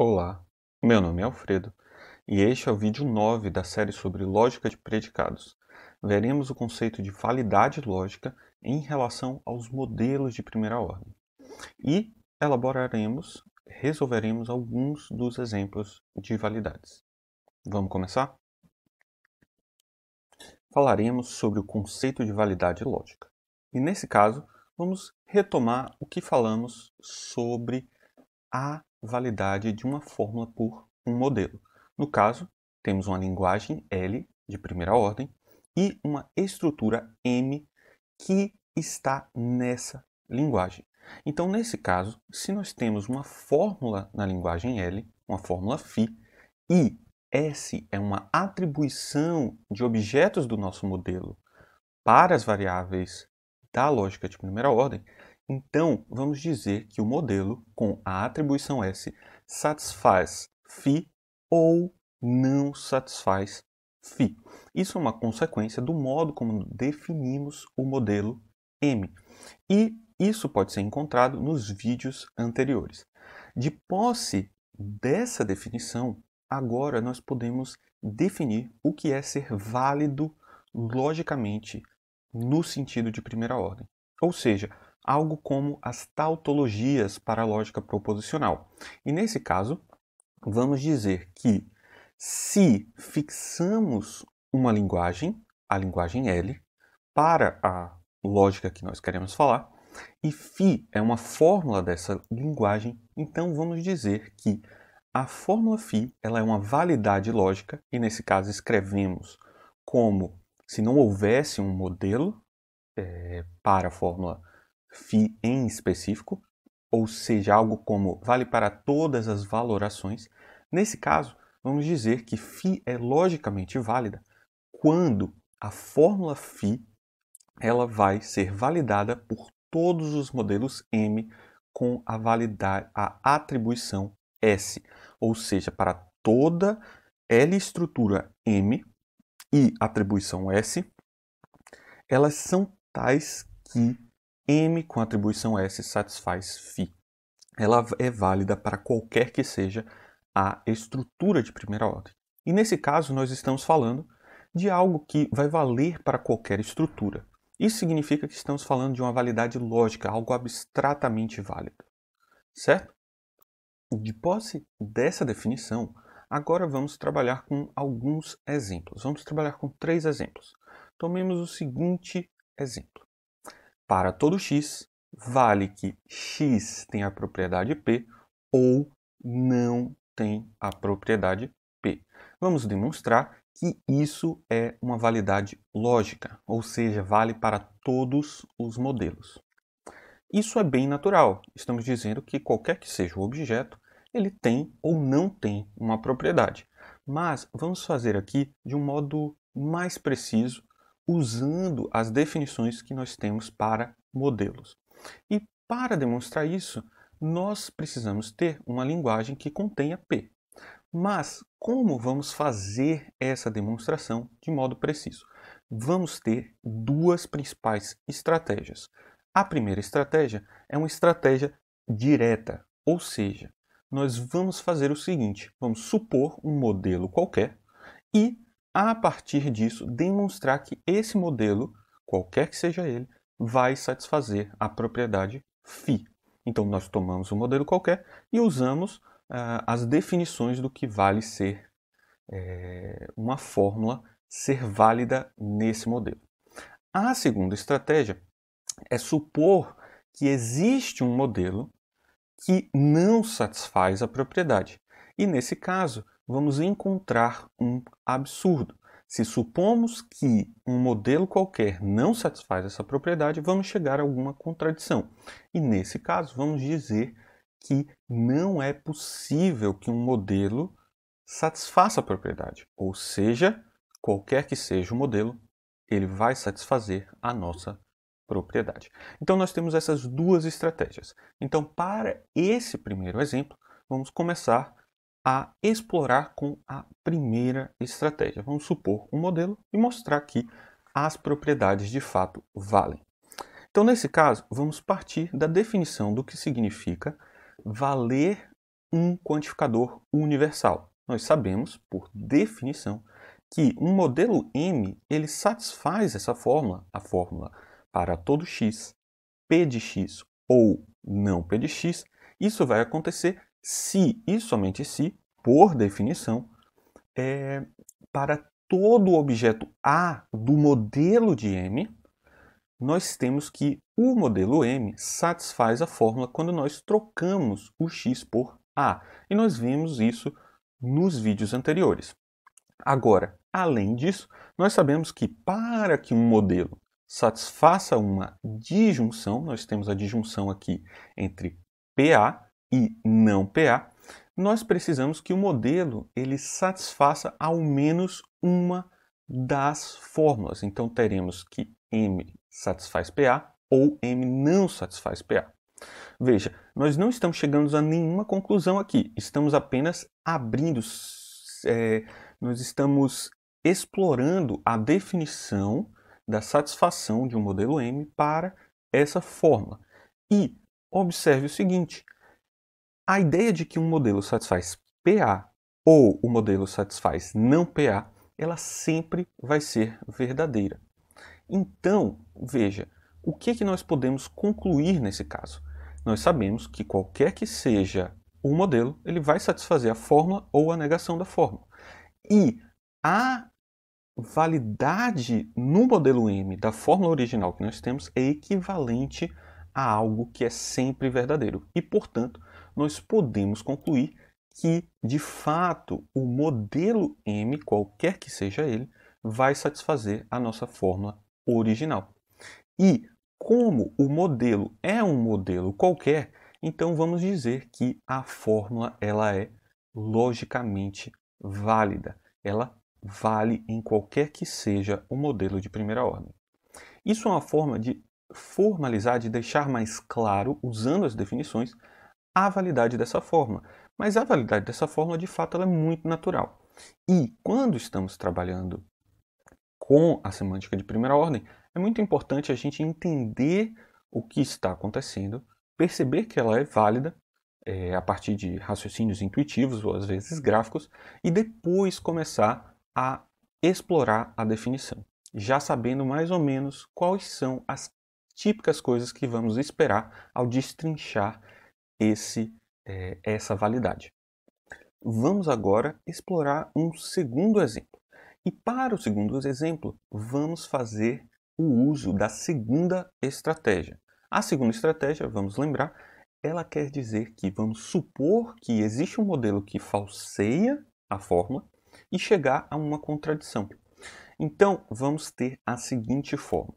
Olá, meu nome é Alfredo e este é o vídeo 9 da série sobre lógica de predicados. Veremos o conceito de validade lógica em relação aos modelos de primeira ordem e elaboraremos, resolveremos alguns dos exemplos de validades. Vamos começar? Falaremos sobre o conceito de validade lógica e, nesse caso, vamos retomar o que falamos sobre a validade de uma fórmula por um modelo. No caso, temos uma linguagem L de primeira ordem e uma estrutura M que está nessa linguagem. Então, nesse caso, se nós temos uma fórmula na linguagem L, uma fórmula φ, e S é uma atribuição de objetos do nosso modelo para as variáveis da lógica de primeira ordem, então, vamos dizer que o modelo com a atribuição S satisfaz φ ou não satisfaz φ. Isso é uma consequência do modo como definimos o modelo M. E isso pode ser encontrado nos vídeos anteriores. De posse dessa definição, agora nós podemos definir o que é ser válido logicamente no sentido de primeira ordem. Ou seja, algo como as tautologias para a lógica proposicional. E nesse caso, vamos dizer que se fixamos uma linguagem, a linguagem L, para a lógica que nós queremos falar, e φ é uma fórmula dessa linguagem, então vamos dizer que a fórmula φ ela é uma validade lógica, e nesse caso escrevemos como se não houvesse um modelo é, para a fórmula φ em específico, ou seja, algo como vale para todas as valorações, nesse caso, vamos dizer que φ é logicamente válida quando a fórmula φ ela vai ser validada por todos os modelos M com a, validar, a atribuição S, ou seja, para toda L estrutura M e atribuição S, elas são tais que M com atribuição S satisfaz φ. Ela é válida para qualquer que seja a estrutura de primeira ordem. E nesse caso, nós estamos falando de algo que vai valer para qualquer estrutura. Isso significa que estamos falando de uma validade lógica, algo abstratamente válido. Certo? De posse dessa definição, agora vamos trabalhar com alguns exemplos. Vamos trabalhar com três exemplos. Tomemos o seguinte exemplo. Para todo x, vale que x tem a propriedade p ou não tem a propriedade p. Vamos demonstrar que isso é uma validade lógica, ou seja, vale para todos os modelos. Isso é bem natural. Estamos dizendo que qualquer que seja o objeto, ele tem ou não tem uma propriedade. Mas vamos fazer aqui de um modo mais preciso usando as definições que nós temos para modelos. E para demonstrar isso, nós precisamos ter uma linguagem que contenha P. Mas como vamos fazer essa demonstração de modo preciso? Vamos ter duas principais estratégias. A primeira estratégia é uma estratégia direta, ou seja, nós vamos fazer o seguinte: vamos supor um modelo qualquer e a partir disso, demonstrar que esse modelo, qualquer que seja ele, vai satisfazer a propriedade φ. Então, nós tomamos um modelo qualquer e usamos uh, as definições do que vale ser é, uma fórmula ser válida nesse modelo. A segunda estratégia é supor que existe um modelo que não satisfaz a propriedade. E nesse caso, vamos encontrar um absurdo. Se supomos que um modelo qualquer não satisfaz essa propriedade, vamos chegar a alguma contradição. E nesse caso, vamos dizer que não é possível que um modelo satisfaça a propriedade. Ou seja, qualquer que seja o modelo, ele vai satisfazer a nossa propriedade. Então, nós temos essas duas estratégias. Então, para esse primeiro exemplo, vamos começar a explorar com a primeira estratégia. Vamos supor um modelo e mostrar que as propriedades de fato valem. Então, nesse caso, vamos partir da definição do que significa valer um quantificador universal. Nós sabemos, por definição, que um modelo M ele satisfaz essa fórmula, a fórmula para todo x, p de x ou não p de x. Isso vai acontecer se e somente se, por definição, é para todo objeto A do modelo de M, nós temos que o modelo M satisfaz a fórmula quando nós trocamos o x por A. E nós vimos isso nos vídeos anteriores. Agora, além disso, nós sabemos que para que um modelo satisfaça uma disjunção, nós temos a disjunção aqui entre PA e não PA, nós precisamos que o modelo ele satisfaça ao menos uma das fórmulas. Então teremos que M satisfaz PA ou M não satisfaz PA. Veja, nós não estamos chegando a nenhuma conclusão aqui, estamos apenas abrindo, é, nós estamos explorando a definição da satisfação de um modelo M para essa fórmula. E observe o seguinte: a ideia de que um modelo satisfaz PA ou o modelo satisfaz não PA, ela sempre vai ser verdadeira. Então, veja, o que, é que nós podemos concluir nesse caso? Nós sabemos que qualquer que seja o modelo, ele vai satisfazer a fórmula ou a negação da fórmula. E a validade no modelo M da fórmula original que nós temos é equivalente a algo que é sempre verdadeiro. E, portanto, nós podemos concluir que, de fato, o modelo M, qualquer que seja ele, vai satisfazer a nossa fórmula original. E como o modelo é um modelo qualquer, então vamos dizer que a fórmula ela é logicamente válida. Ela vale em qualquer que seja o modelo de primeira ordem. Isso é uma forma de formalizar, de deixar mais claro, usando as definições, a validade dessa fórmula. Mas a validade dessa fórmula, de fato, ela é muito natural. E quando estamos trabalhando com a semântica de primeira ordem, é muito importante a gente entender o que está acontecendo, perceber que ela é válida é, a partir de raciocínios intuitivos ou às vezes gráficos, e depois começar a explorar a definição, já sabendo mais ou menos quais são as típicas coisas que vamos esperar ao destrinchar esse, é, essa validade. Vamos agora explorar um segundo exemplo. E para o segundo exemplo, vamos fazer o uso da segunda estratégia. A segunda estratégia, vamos lembrar, ela quer dizer que vamos supor que existe um modelo que falseia a fórmula e chegar a uma contradição. Então, vamos ter a seguinte forma.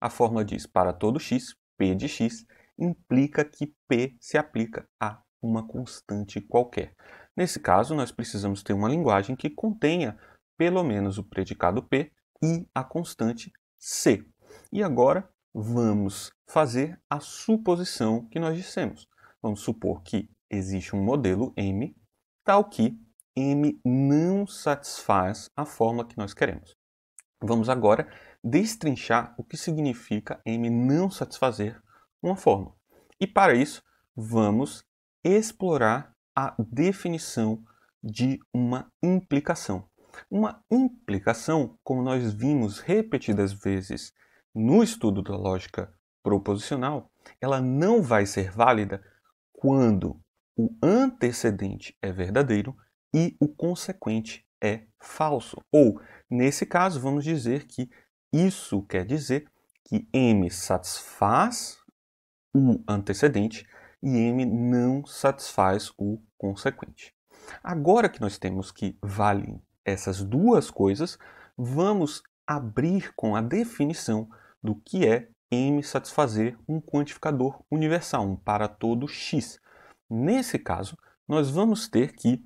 A fórmula diz para todo x, p de x implica que P se aplica a uma constante qualquer. Nesse caso, nós precisamos ter uma linguagem que contenha pelo menos o predicado P e a constante C. E agora vamos fazer a suposição que nós dissemos. Vamos supor que existe um modelo M tal que M não satisfaz a fórmula que nós queremos. Vamos agora destrinchar o que significa M não satisfazer uma forma. E para isso, vamos explorar a definição de uma implicação. Uma implicação, como nós vimos repetidas vezes no estudo da lógica proposicional, ela não vai ser válida quando o antecedente é verdadeiro e o consequente é falso. Ou, nesse caso, vamos dizer que isso quer dizer que M satisfaz o antecedente e M não satisfaz o consequente. Agora que nós temos que valem essas duas coisas, vamos abrir com a definição do que é M satisfazer um quantificador universal, um para todo x. Nesse caso, nós vamos ter que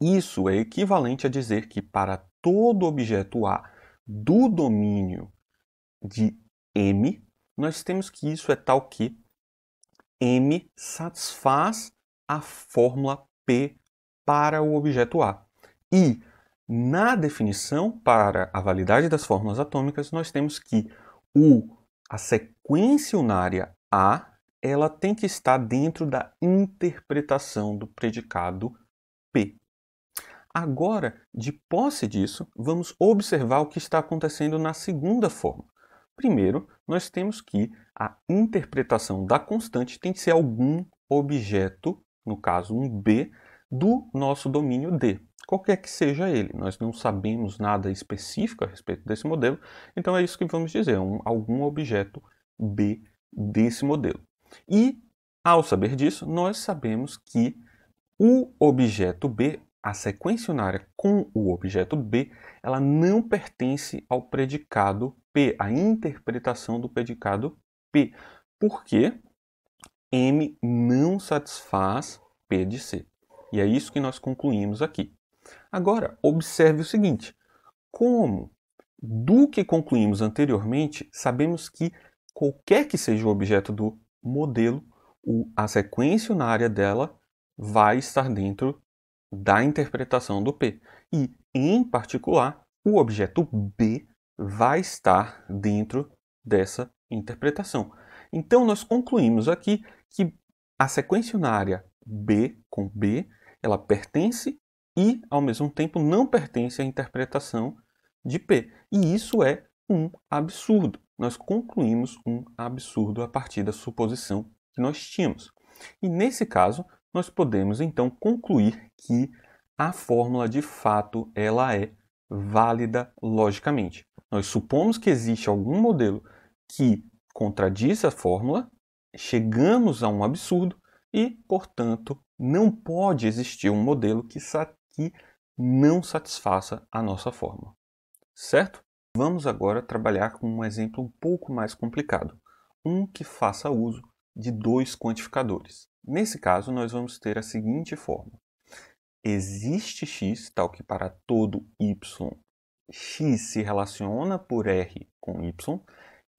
isso é equivalente a dizer que para todo objeto A do domínio de M, nós temos que isso é tal que M satisfaz a fórmula P para o objeto A. E na definição para a validade das fórmulas atômicas, nós temos que o, a sequência unária A ela tem que estar dentro da interpretação do predicado P. Agora, de posse disso, vamos observar o que está acontecendo na segunda forma. Primeiro, nós temos que a interpretação da constante tem que ser algum objeto, no caso um B, do nosso domínio D, qualquer que seja ele. Nós não sabemos nada específico a respeito desse modelo, então é isso que vamos dizer, um, algum objeto B desse modelo. E, ao saber disso, nós sabemos que o objeto B, a sequência unária com o objeto B, ela não pertence ao predicado a interpretação do predicado P, porque M não satisfaz P de C. E é isso que nós concluímos aqui. Agora, observe o seguinte: como do que concluímos anteriormente, sabemos que qualquer que seja o objeto do modelo, a sequência na área dela vai estar dentro da interpretação do P. E, em particular, o objeto B vai estar dentro dessa interpretação. Então, nós concluímos aqui que a sequência unária B com B, ela pertence e, ao mesmo tempo, não pertence à interpretação de P. E isso é um absurdo. Nós concluímos um absurdo a partir da suposição que nós tínhamos. E nesse caso, nós podemos então concluir que a fórmula de fato ela é válida logicamente. Nós supomos que existe algum modelo que contradiz a fórmula, chegamos a um absurdo e, portanto, não pode existir um modelo que, que não satisfaça a nossa fórmula. Certo? Vamos agora trabalhar com um exemplo um pouco mais complicado, um que faça uso de dois quantificadores. Nesse caso, nós vamos ter a seguinte forma. Existe x, tal que para todo y x se relaciona por r com y,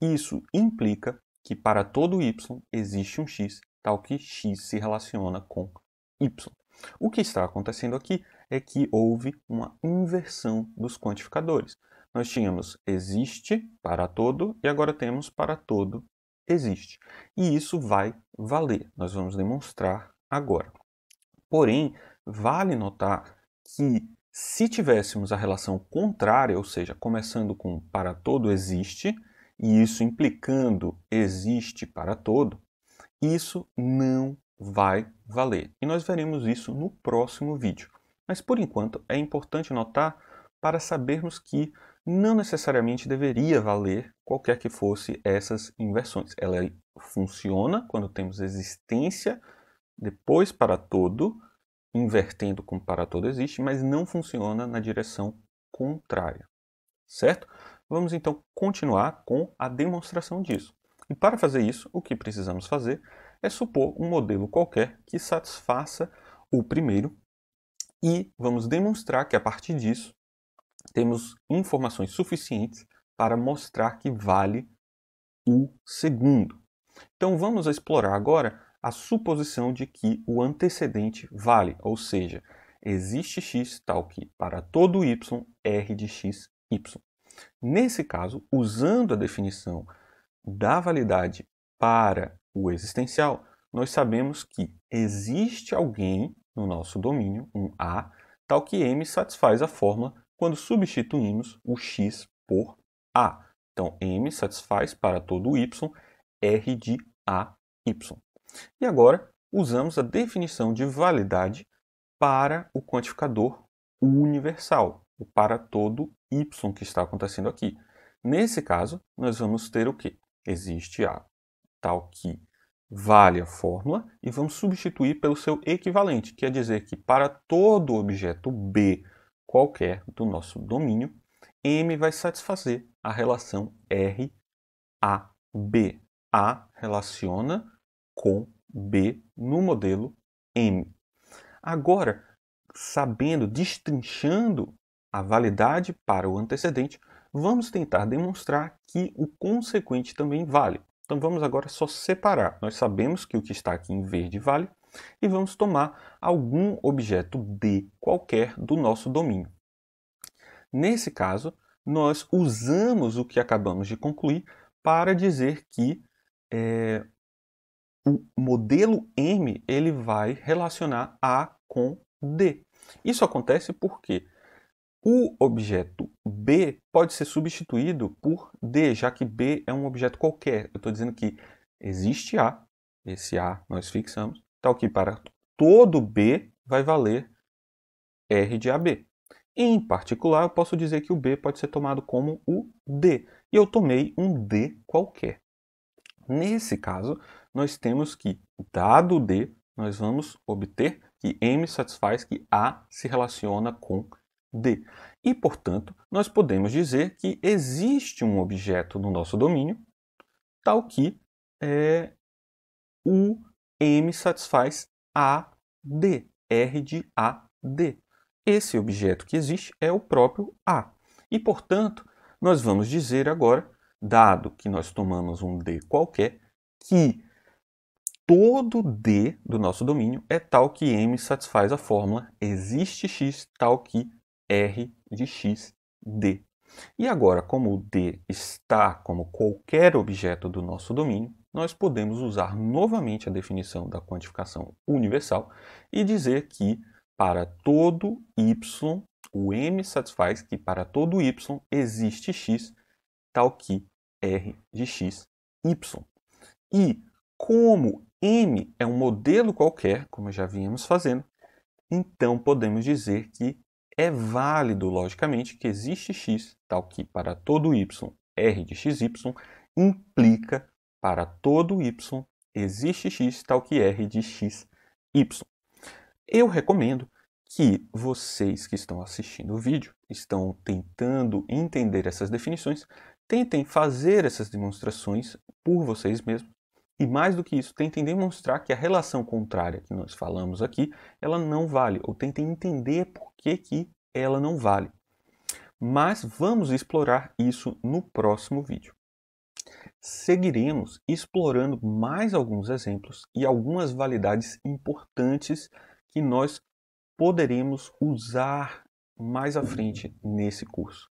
isso implica que para todo y existe um x, tal que x se relaciona com y. O que está acontecendo aqui é que houve uma inversão dos quantificadores. Nós tínhamos existe para todo e agora temos para todo existe. E isso vai valer, nós vamos demonstrar agora. Porém, vale notar que se tivéssemos a relação contrária, ou seja, começando com para todo existe, e isso implicando existe para todo, isso não vai valer. E nós veremos isso no próximo vídeo. Mas por enquanto é importante notar para sabermos que não necessariamente deveria valer qualquer que fosse essas inversões. Ela funciona quando temos existência, depois para todo, invertendo como para todo existe, mas não funciona na direção contrária, certo? Vamos então continuar com a demonstração disso. E para fazer isso, o que precisamos fazer é supor um modelo qualquer que satisfaça o primeiro e vamos demonstrar que a partir disso temos informações suficientes para mostrar que vale o segundo. Então vamos explorar agora a suposição de que o antecedente vale, ou seja, existe x tal que para todo y, r de x, y. Nesse caso, usando a definição da validade para o existencial, nós sabemos que existe alguém no nosso domínio, um A, tal que M satisfaz a fórmula quando substituímos o x por A. Então, M satisfaz para todo y R de A, y. E agora usamos a definição de validade para o quantificador universal, para todo y que está acontecendo aqui. Nesse caso, nós vamos ter o que? Existe a tal que vale a fórmula e vamos substituir pelo seu equivalente, quer é dizer que para todo objeto B qualquer do nosso domínio, M vai satisfazer a relação R a B. A relaciona com B no modelo M. Agora, sabendo, destrinchando a validade para o antecedente, vamos tentar demonstrar que o consequente também vale. Então vamos agora só separar. Nós sabemos que o que está aqui em verde vale e vamos tomar algum objeto D qualquer do nosso domínio. Nesse caso, nós usamos o que acabamos de concluir para dizer que é, o modelo M ele vai relacionar A com D. Isso acontece porque o objeto B pode ser substituído por D, já que B é um objeto qualquer. Eu estou dizendo que existe A, esse A nós fixamos, tal tá que para todo B vai valer R de AB. Em particular, eu posso dizer que o B pode ser tomado como o D, e eu tomei um D qualquer. Nesse caso, nós temos que, dado D, nós vamos obter que M satisfaz que A se relaciona com D. E, portanto, nós podemos dizer que existe um objeto no nosso domínio tal que é, o M satisfaz A, D, R de A, D. Esse objeto que existe é o próprio A. E, portanto, nós vamos dizer agora, dado que nós tomamos um D qualquer, que todo D do nosso domínio é tal que M satisfaz a fórmula existe X tal que R de X D. E agora, como o D está como qualquer objeto do nosso domínio, nós podemos usar novamente a definição da quantificação universal e dizer que para todo Y, o M satisfaz que para todo Y existe X tal que R de X Y. E como M é um modelo qualquer, como já vínhamos fazendo, então podemos dizer que é válido, logicamente, que existe x, tal que para todo y, r de xy implica para todo y existe x, tal que r de xy. Eu recomendo que vocês que estão assistindo o vídeo, estão tentando entender essas definições, tentem fazer essas demonstrações por vocês mesmos e mais do que isso, tentem demonstrar que a relação contrária que nós falamos aqui, ela não vale, ou tentem entender por que, que ela não vale. Mas vamos explorar isso no próximo vídeo. Seguiremos explorando mais alguns exemplos e algumas validades importantes que nós poderemos usar mais à frente nesse curso.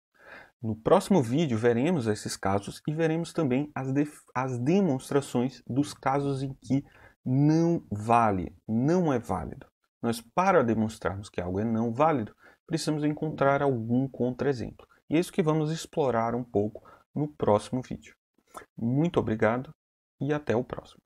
No próximo vídeo veremos esses casos e veremos também as, as demonstrações dos casos em que não vale, não é válido. Nós, para demonstrarmos que algo é não válido, precisamos encontrar algum contra-exemplo. E é isso que vamos explorar um pouco no próximo vídeo. Muito obrigado e até o próximo.